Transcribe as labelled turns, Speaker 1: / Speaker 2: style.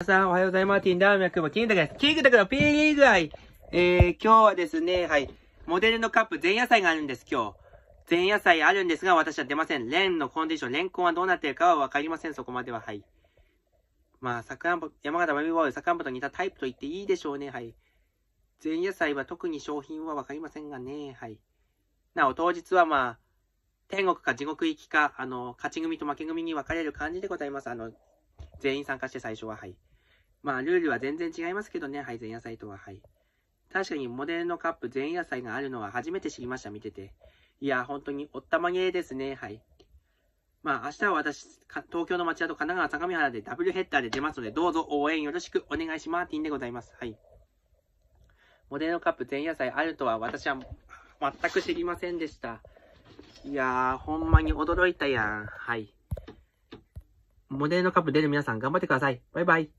Speaker 1: 皆さん、おはようございます。ティンダーミャクボ、キングタクです。キングタクの P リーグ愛。えー、今日はですね、はい、モデルのカップ前夜祭があるんです、今日。前夜祭あるんですが、私は出ません。レンのコンディション、レンコンはどうなってるかはわかりません、そこまでは、はい。まあ、桜ん山形マミボーイ、桜ンボと似たタイプと言っていいでしょうね、はい。前夜祭は特に商品はわかりませんがね、はい。なお、当日はまあ、天国か地獄行きか、あの、勝ち組と負け組に分かれる感じでございます。あの、全員参加して最初は、はい。まあ、ルールは全然違いますけどね、はい、前夜祭とは、はい。確かにモデルのカップ前夜祭があるのは初めて知りました、見てて。いや、本当におったまげですね、はい。まあ、明日は私、東京の町だと神奈川相模原でダブルヘッダーで出ますので、どうぞ応援よろしくお願いします。ティンでございます。はい。モデルのカップ前夜祭あるとは私は全く知りませんでした。いやー、ほんまに驚い
Speaker 2: たやん。はい。モデルのカップ出る皆さん頑張ってください。バイバイ。